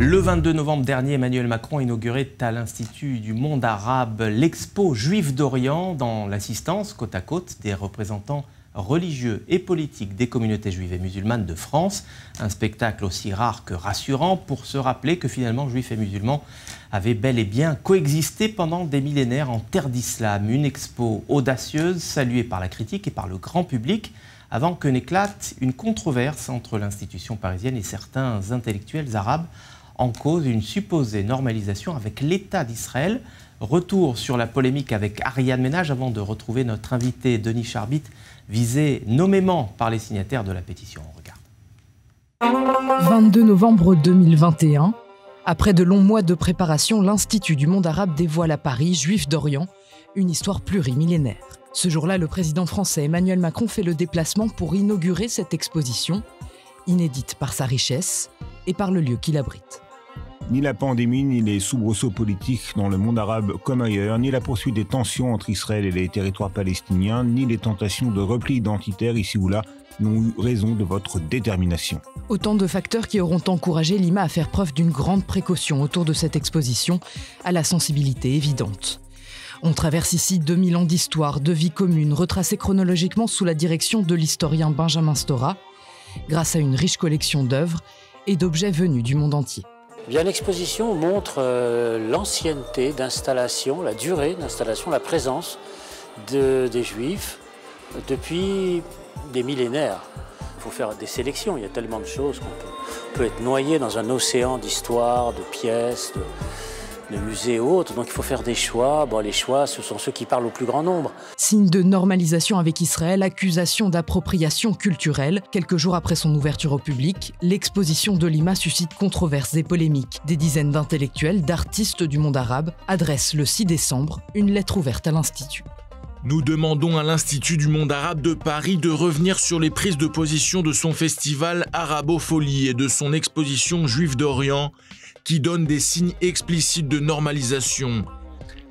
Le 22 novembre dernier, Emmanuel Macron inaugurait à l'Institut du monde arabe l'expo Juif d'Orient dans l'assistance côte à côte des représentants religieux et politiques des communautés juives et musulmanes de France. Un spectacle aussi rare que rassurant pour se rappeler que finalement juifs et musulmans avaient bel et bien coexisté pendant des millénaires en terre d'islam. Une expo audacieuse, saluée par la critique et par le grand public, avant que n'éclate une controverse entre l'institution parisienne et certains intellectuels arabes en cause une supposée normalisation avec l'État d'Israël. Retour sur la polémique avec Ariane Ménage avant de retrouver notre invité Denis Charbit, visé nommément par les signataires de la pétition. On regarde. 22 novembre 2021, après de longs mois de préparation, l'Institut du monde arabe dévoile à Paris, Juif d'Orient, une histoire plurimillénaire. Ce jour-là, le président français Emmanuel Macron fait le déplacement pour inaugurer cette exposition, inédite par sa richesse et par le lieu qu'il abrite. Ni la pandémie, ni les soubresauts politiques dans le monde arabe comme ailleurs, ni la poursuite des tensions entre Israël et les territoires palestiniens, ni les tentations de repli identitaire ici ou là n'ont eu raison de votre détermination. Autant de facteurs qui auront encouragé Lima à faire preuve d'une grande précaution autour de cette exposition, à la sensibilité évidente. On traverse ici 2000 ans d'histoire, de vie commune, retracée chronologiquement sous la direction de l'historien Benjamin Stora, grâce à une riche collection d'œuvres et d'objets venus du monde entier l'exposition montre euh, l'ancienneté d'installation, la durée d'installation, la présence des Juifs depuis des millénaires. Il faut faire des sélections, il y a tellement de choses qu'on peut, peut, être noyé dans un océan d'histoires, de pièces. De de musées et autres. Donc il faut faire des choix. Bon, les choix, ce sont ceux qui parlent au plus grand nombre. Signe de normalisation avec Israël, accusation d'appropriation culturelle. Quelques jours après son ouverture au public, l'exposition de Lima suscite controverses et polémiques. Des dizaines d'intellectuels, d'artistes du monde arabe adressent le 6 décembre une lettre ouverte à l'Institut. Nous demandons à l'Institut du monde arabe de Paris de revenir sur les prises de position de son festival Arabofolie et de son exposition Juif d'Orient qui donne des signes explicites de normalisation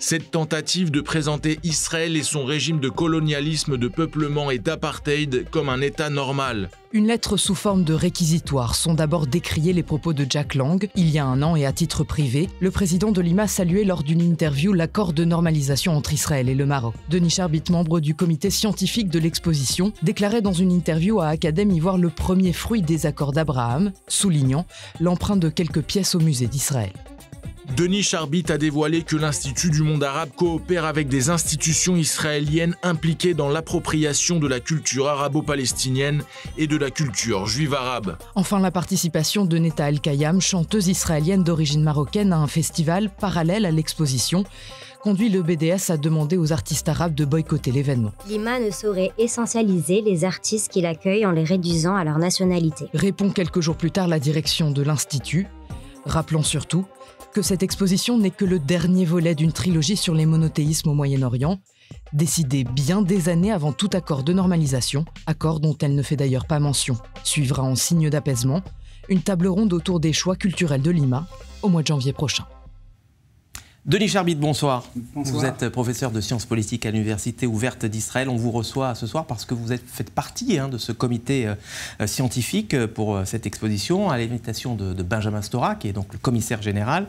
cette tentative de présenter Israël et son régime de colonialisme, de peuplement et d'apartheid comme un État normal. Une lettre sous forme de réquisitoire sont d'abord décriés les propos de Jack Lang. Il y a un an et à titre privé, le président de Lima saluait lors d'une interview l'accord de normalisation entre Israël et le Maroc. Denis Charbit, membre du comité scientifique de l'exposition, déclarait dans une interview à Academ voir le premier fruit des accords d'Abraham, soulignant l'empreinte de quelques pièces au musée d'Israël. Denis Charbit a dévoilé que l'Institut du monde arabe coopère avec des institutions israéliennes impliquées dans l'appropriation de la culture arabo-palestinienne et de la culture juive arabe. Enfin, la participation de Neta El-Kayam, chanteuse israélienne d'origine marocaine, à un festival parallèle à l'exposition conduit le BDS à demander aux artistes arabes de boycotter l'événement. Lima ne saurait essentialiser les artistes qu'il accueille en les réduisant à leur nationalité. Répond quelques jours plus tard la direction de l'Institut. rappelant surtout que cette exposition n'est que le dernier volet d'une trilogie sur les monothéismes au Moyen-Orient, décidée bien des années avant tout accord de normalisation, accord dont elle ne fait d'ailleurs pas mention. Suivra en signe d'apaisement une table ronde autour des choix culturels de Lima au mois de janvier prochain. Denis Charbit, bonsoir. bonsoir. Vous êtes professeur de sciences politiques à l'Université ouverte d'Israël. On vous reçoit ce soir parce que vous êtes, faites partie hein, de ce comité euh, euh, scientifique euh, pour cette exposition, à l'invitation de, Benjamin Stora, qui est donc le commissaire général,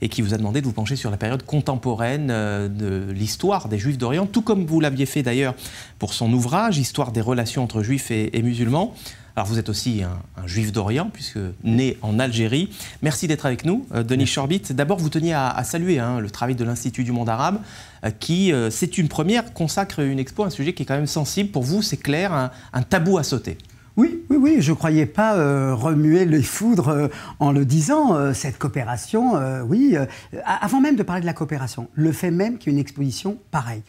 et qui vous a demandé de vous pencher sur la période contemporaine de l'histoire des Juifs d'Orient, tout comme vous l'aviez fait d'ailleurs pour son ouvrage, Histoire des relations entre Juifs et musulmans. Alors vous êtes aussi un, juif d'Orient, puisque né en Algérie. Merci d'être avec nous, euh, Denis Chorbit. D'abord, vous teniez à, saluer hein, le travail de l'Institut du monde arabe, euh, qui, euh, c'est une première, consacre une expo, à un sujet qui est quand même sensible. Pour vous, c'est clair, un, tabou à sauter. Oui, oui, oui, je ne croyais pas remuer les foudres en le disant, cette coopération, oui, avant même de parler de la coopération, le fait même qu'il y ait une exposition pareille.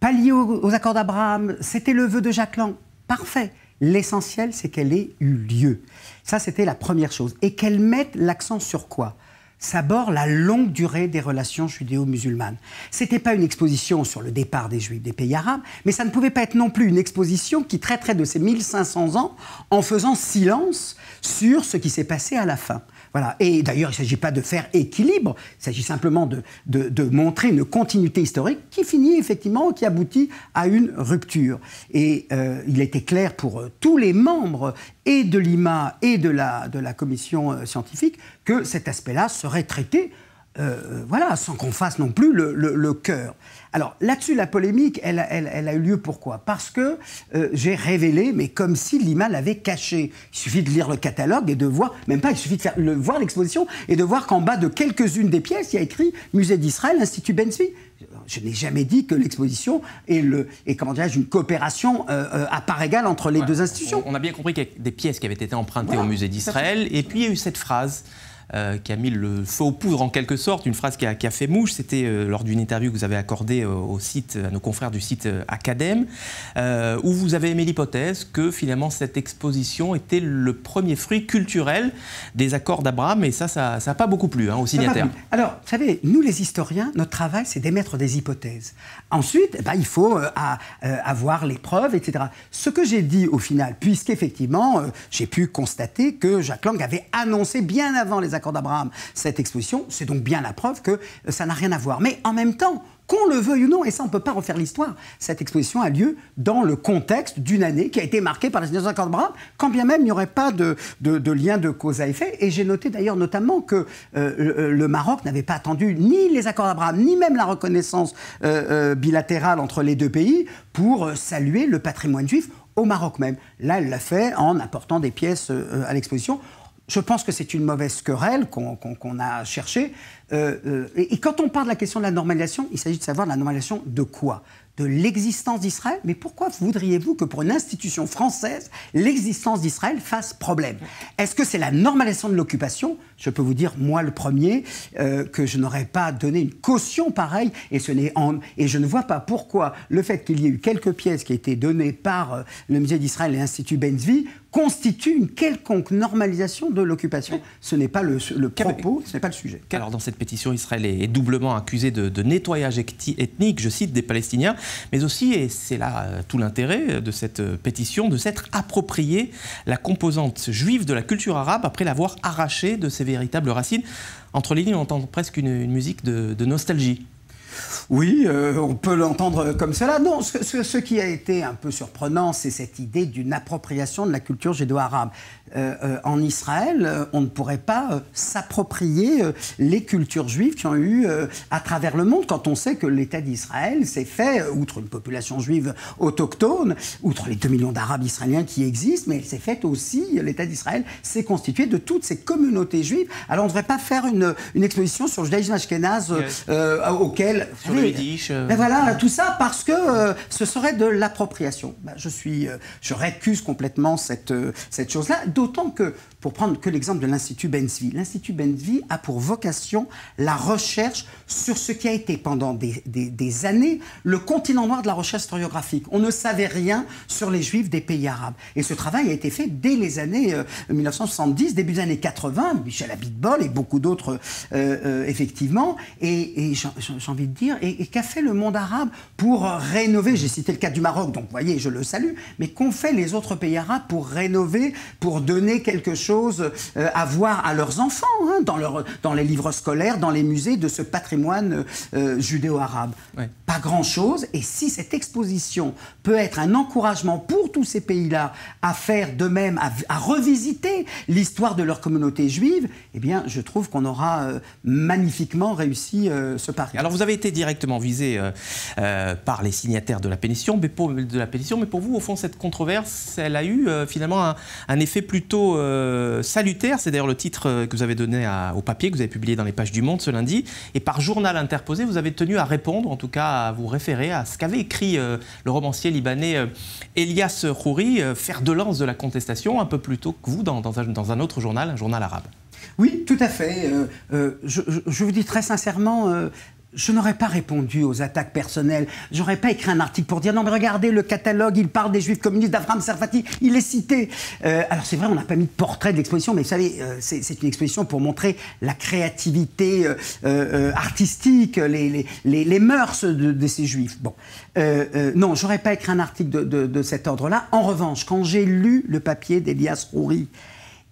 Pas lié aux accords d'Abraham, c'était le vœu de Jacques parfait. L'essentiel, c'est qu'elle ait eu lieu. Ça, c'était la première chose. Et qu'elle mette l'accent sur quoi S'abord, la longue durée des relations judéo-musulmanes. Ce n'était pas une exposition sur le départ des Juifs des pays arabes, mais ça ne pouvait pas être non plus une exposition qui traiterait de ces 1500 ans en faisant silence sur ce qui s'est passé à la fin. Voilà. Et d'ailleurs, il ne s'agit pas de faire équilibre, il s'agit simplement de, de, montrer une continuité historique qui finit effectivement, qui aboutit à une rupture. Et euh, il était clair pour euh, tous les membres et de l'IMA et de la, de la commission euh, scientifique que cet aspect-là serait traité euh, voilà, sans qu'on fasse non plus le, cœur. Alors là-dessus, la polémique, elle, a eu lieu pourquoi Parce que euh, j'ai révélé, mais comme si Lima l'avait caché. Il suffit de lire le catalogue et de voir, même pas, il suffit de voir l'exposition et de voir qu'en bas de quelques-unes des pièces, il y a écrit Musée d'Israël, Institut Ben je n'ai jamais dit que l'exposition est, le, comment dirais une coopération euh, à part égale entre les deux institutions. On, a bien compris qu'il y des pièces qui avaient été empruntées au musée d'Israël, et puis il y a eu cette phrase euh, qui a mis le feu aux poudres en quelque sorte, une phrase qui a, fait mouche, c'était euh, lors d'une interview que vous avez accordée euh, au site, à nos confrères du site Academ, où vous avez émis l'hypothèse que finalement cette exposition était le premier fruit culturel des accords d'Abraham, et ça, ça n'a pas beaucoup plu hein, aux signataires. Alors, vous savez, nous les historiens, notre travail, c'est d'émettre des hypothèses. Ensuite, eh ben, il faut avoir les preuves, etc. Ce que j'ai dit au final, puisqu'effectivement, j'ai pu constater que Jacques Lang avait annoncé bien avant les accords d'Abraham, cette exposition, c'est donc bien la preuve que euh, ça n'a rien à voir. Mais en même temps, qu'on le veuille ou non, et ça on ne peut pas refaire l'histoire, cette exposition a lieu dans le contexte d'une année qui a été marquée par les accords d'Abraham, quand bien même il n'y aurait pas de, lien de cause à effet. Et j'ai noté d'ailleurs notamment que euh, euh, le, Maroc n'avait pas attendu ni les accords d'Abraham, ni même la reconnaissance bilatérale entre les deux pays pour saluer le patrimoine juif au Maroc même. Là, elle l'a fait en apportant des pièces à l'exposition. Je pense que c'est une mauvaise querelle qu'on a cherchée. Euh, euh, et, quand on parle de la question de la normalisation, il s'agit de savoir la normalisation de quoi De l'existence d'Israël Mais pourquoi voudriez-vous que pour une institution française, l'existence d'Israël fasse problème Est-ce que c'est la normalisation de l'occupation Je peux vous dire, moi le premier, euh, que je n'aurais pas donné une caution pareille, et, ce n'est en... et je ne vois pas pourquoi le fait qu'il y ait eu quelques pièces qui aient été données par le Musée d'Israël et l'Institut Benzvi constitue une quelconque normalisation de l'occupation. Ce n'est pas le, le propos, ce n'est pas le sujet. Alors dans cette pétition, Israël est, doublement accusé de, nettoyage ethnique, je cite, des Palestiniens, mais aussi, et c'est là euh, tout l'intérêt euh, de cette euh, pétition, de s'être approprié la composante juive de la culture arabe après l'avoir arrachée de ses véritables racines. Entre les lignes, on entend presque une, musique de nostalgie. Oui, euh, on peut l'entendre comme cela. Non, ce, qui a été un peu surprenant, c'est cette idée d'une appropriation de la culture judéo-arabe. Euh, euh, en Israël, on ne pourrait pas s'approprier les cultures juives qui ont eu à travers le monde, quand on sait que l'État d'Israël s'est fait, outre une population juive autochtone, outre les 2 millions d'Arabes israéliens qui existent, mais il s'est fait aussi, l'État d'Israël s'est constitué de toutes ces communautés juives. Alors on ne devrait pas faire une, exposition sur le judaïsme auquel ah euh. ben voilà, tout ça parce que euh, ce serait de l'appropriation. Ben, je suis, euh, je récuse complètement cette, cette chose-là, d'autant que pour prendre que l'exemple de l'Institut Bensvi. L'Institut Bensvi a pour vocation la recherche sur ce qui a été pendant des, années le continent noir de la recherche historiographique. On ne savait rien sur les juifs des pays arabes. Et ce travail a été fait dès les années 1970, euh, début des années 80, Michel Abitbol et beaucoup d'autres, euh, euh, effectivement. Et, j'ai envie de dire, et, et qu'a fait le monde arabe pour rénover J'ai cité le cas du Maroc, donc vous voyez, je le salue, mais qu'ont fait les autres pays arabes pour rénover, pour donner quelque chose euh, à voir à leurs enfants, hein, dans, leur, dans les livres scolaires, dans les musées, de ce patrimoine euh, euh, judéo-arabe. Pas grand-chose. Et si cette exposition peut être un encouragement pour tous ces pays-là à faire de même, à, revisiter l'histoire de leur communauté juive, eh bien, je trouve qu'on aura magnifiquement réussi ce pari. Alors, vous avez été directement visé par les signataires de la pétition, mais pour, de la mais pour vous, au fond, cette controverse, elle a eu finalement un, un effet plutôt euh, salutaire, c'est d'ailleurs le titre euh, que vous avez donné au papier que vous avez publié dans les pages du Monde ce lundi, et par journal interposé, vous avez tenu à répondre, en tout cas à vous référer à ce qu'avait écrit euh, le romancier libanais Elias Khoury, fer de lance de la contestation, un peu plus tôt que vous dans, un, autre journal, un journal arabe. Oui, tout à fait. je, vous dis très sincèrement, je n'aurais pas répondu aux attaques personnelles. J'aurais pas écrit un article pour dire non, mais regardez le catalogue, il parle des juifs communistes d'Avram Sarfati, il est cité. Euh, alors c'est vrai, on n'a pas mis de portrait de l'exposition, mais vous savez, euh, c'est une exposition pour montrer la créativité euh, artistique, les, les, les, mœurs de, ces juifs. Bon, non, j'aurais pas écrit un article de, de, cet ordre-là. En revanche, quand j'ai lu le papier d'Elias Rouri,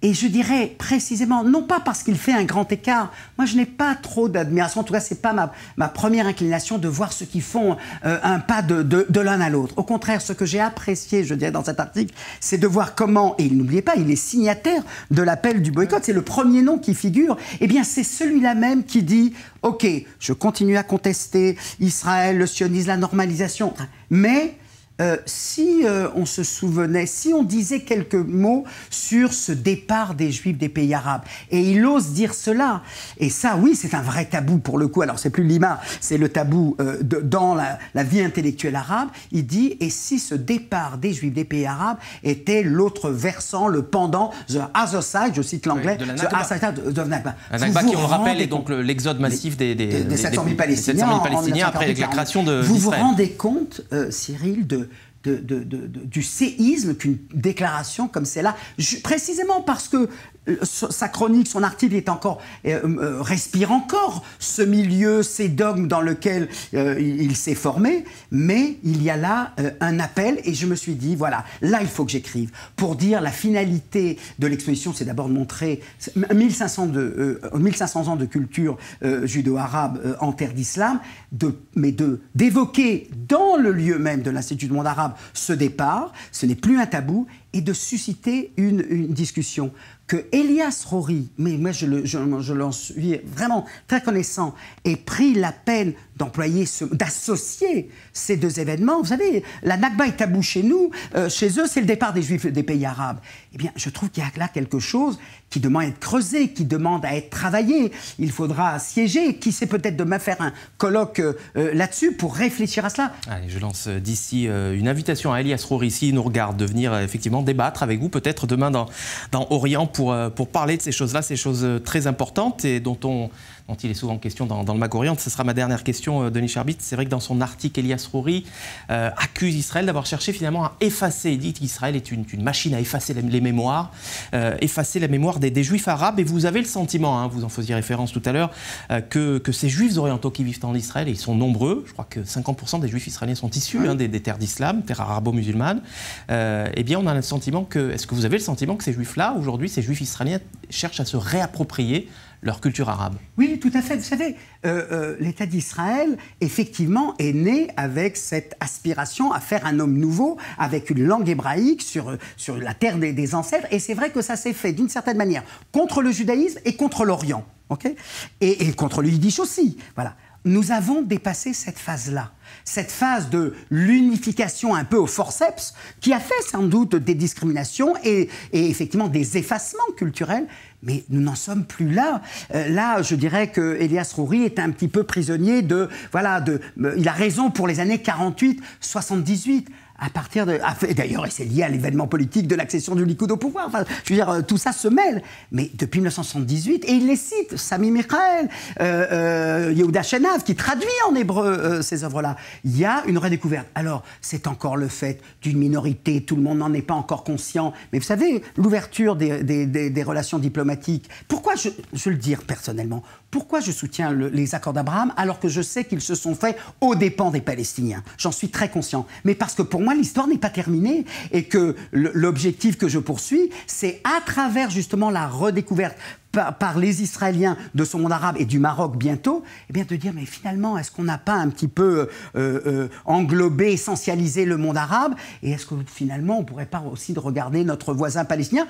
et je dirais précisément, non pas parce qu'il fait un grand écart, moi je n'ai pas trop d'admiration, en tout cas c'est pas ma, ma, première inclination de voir ceux qui font euh, un pas de, de, de l'un à l'autre. Au contraire, ce que j'ai apprécié, je dirais, dans cet article, c'est de voir comment, et n'oubliez pas, il est signataire de l'appel du boycott, c'est le premier nom qui figure, et eh bien c'est celui-là même qui dit, ok, je continue à contester Israël, le sionisme, la normalisation, mais euh, si euh, on se souvenait, si on disait quelques mots sur ce départ des Juifs des pays arabes, et il ose dire cela, et ça, oui, c'est un vrai tabou pour le coup. Alors, c'est plus Lima, c'est le tabou euh, de, dans la, vie intellectuelle arabe. Il dit et si ce départ des Juifs des pays arabes était l'autre versant, le pendant, the other je cite l'anglais, the other side of Nakba. qui, on rappelle, donc l'exode massif des, des, des, 700 000 Palestiniens, Palestiniens après la création de. Vous vous rendez compte, Cyril, de de, du séisme qu'une déclaration comme celle-là, précisément parce que euh, sa chronique, son article est encore euh, euh, respire encore ce milieu, ces dogmes dans lequel il, s'est formé, mais il y a là un appel et je me suis dit voilà, là il faut que j'écrive pour dire la finalité de l'exposition, c'est d'abord de montrer 1500, ans de culture judo-arabe en terre d'islam, mais de d'évoquer dans le lieu même de l'Institut du monde arabe ce départ, ce n'est plus un tabou, et de susciter une, discussion que Elias Rory, mais moi je, le, je, l'en suis vraiment très connaissant, ait pris la peine d'employer, d'associer ces deux événements. Vous savez, la Nakba est tabou chez nous, euh, chez eux c'est le départ des Juifs des pays arabes. Eh bien, je trouve qu'il y a là quelque chose qui demande à être creusé, qui demande à être travaillé. Il faudra siéger, qui sait peut-être demain faire un colloque euh, euh, là-dessus pour réfléchir à cela. Allez, je lance d'ici une invitation à Elias Rory, s'il nous regarde, de venir effectivement débattre avec vous peut-être demain dans, dans Orient. Euh, pour, parler de ces choses-là, ces choses euh, très importantes et dont, on, dont il est souvent question dans, le Maghreb, Ce sera ma dernière question, euh, Denis Charbit. C'est vrai que dans son article, Elias Rouri accuse Israël d'avoir cherché finalement à effacer. Il dit qu'Israël est une, machine à effacer les, mémoires, effacer la mémoire des, Juifs arabes. Et vous avez le sentiment, hein, vous en faisiez référence tout à l'heure, que, que, ces Juifs orientaux qui vivent en Israël, et ils sont nombreux, je crois que 50% des Juifs israéliens sont issus hein, des, terres d'islam, terres arabo-musulmanes, eh bien on a le sentiment que, est-ce que vous avez le sentiment que ces Juifs-là, aujourd'hui, ces juifs israéliens cherchent à se réapproprier leur culture arabe. Oui, tout à fait. Vous savez, euh, euh, l'État d'Israël, effectivement, est né avec cette aspiration à faire un homme nouveau, avec une langue hébraïque sur, sur la terre des, ancêtres. Et c'est vrai que ça s'est fait, d'une certaine manière, contre le judaïsme et contre l'Orient. et, et, contre le Yiddish aussi. Voilà nous avons dépassé cette phase-là, cette phase de l'unification un peu au forceps, qui a fait sans doute des discriminations et, effectivement des effacements culturels, mais nous n'en sommes plus là. Euh, là, je dirais que Elias Rouri est un petit peu prisonnier de, voilà, de, euh, il a raison pour les années 48, 78 à partir de. D'ailleurs, et c'est lié à l'événement politique de l'accession du Likoud au pouvoir. je veux dire, euh, tout ça se mêle. Mais depuis 1978, et il les cite, Sami Mikhaël, euh, euh, Yehuda Shenav, qui traduit en hébreu ces œuvres-là. Il y a une redécouverte. Alors, c'est encore le fait d'une minorité, tout le monde n'en est pas encore conscient. Mais vous savez, l'ouverture des, relations diplomatiques. Pourquoi je, je le dire personnellement Pourquoi je soutiens les accords d'Abraham alors que je sais qu'ils se sont faits aux dépens des Palestiniens J'en suis très conscient. Mais parce que pour moi, l'histoire n'est pas terminée et que l'objectif que je poursuis, c'est à travers justement la redécouverte par, les Israéliens de son monde arabe et du Maroc bientôt, eh bien de dire mais finalement est-ce qu'on n'a pas un petit peu euh, euh, englobé, essentialisé le monde arabe et est-ce que finalement on ne pourrait pas aussi de regarder notre voisin palestinien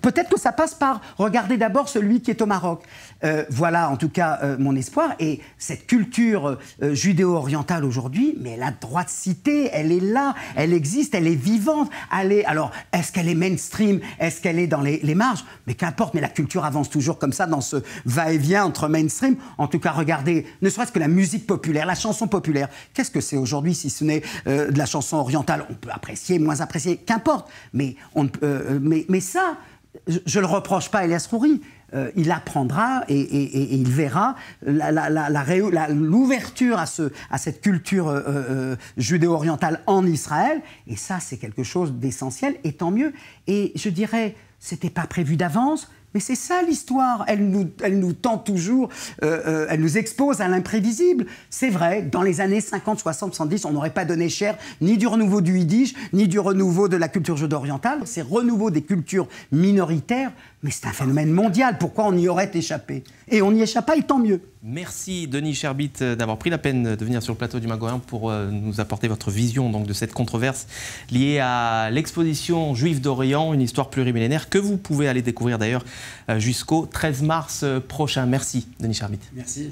Peut-être que ça passe par regarder d'abord celui qui est au Maroc. Euh, voilà en tout cas mon espoir et cette culture judéo-orientale aujourd'hui, mais la droite citée, elle est là, elle existe, elle est vivante. Allez alors est-ce qu'elle est mainstream Est-ce qu'elle est dans les, les marges Mais qu'importe, mais la culture avance toujours toujours comme ça dans ce va-et-vient entre mainstream. En tout cas, regardez, ne serait-ce que la musique populaire, la chanson populaire. Qu'est-ce que c'est aujourd'hui si ce n'est euh, de la chanson orientale On peut apprécier, moins apprécier, qu'importe. Mais, on, peut. Euh, mais, mais ça, je ne le reproche pas à Elias Rouri. Euh, il apprendra et, et, et il verra l'ouverture à, ce, à, cette culture judéo-orientale en Israël. Et ça, c'est quelque chose d'essentiel, et tant mieux. Et je dirais, n'était pas prévu d'avance, mais c'est ça l'histoire. Elle nous, elle tend toujours, euh, euh, elle nous expose à l'imprévisible. C'est vrai, dans les années 50, 60, 70, on n'aurait pas donné cher ni du renouveau du yiddish, ni du renouveau de la culture jude orientale c'est renouveau des cultures minoritaires, mais c'est un phénomène mondial. Pourquoi on y aurait échappé Et on n'y échappe et tant mieux. Merci, Denis Cherbit, euh, d'avoir pris la peine de venir sur le plateau du Magoyen pour euh, nous apporter votre vision donc, de cette controverse liée à l'exposition Juifs d'Orient, une histoire plurimillénaire, que vous pouvez aller découvrir d'ailleurs euh, jusqu'au 13 mars prochain. Merci, Denis Cherbit. Merci.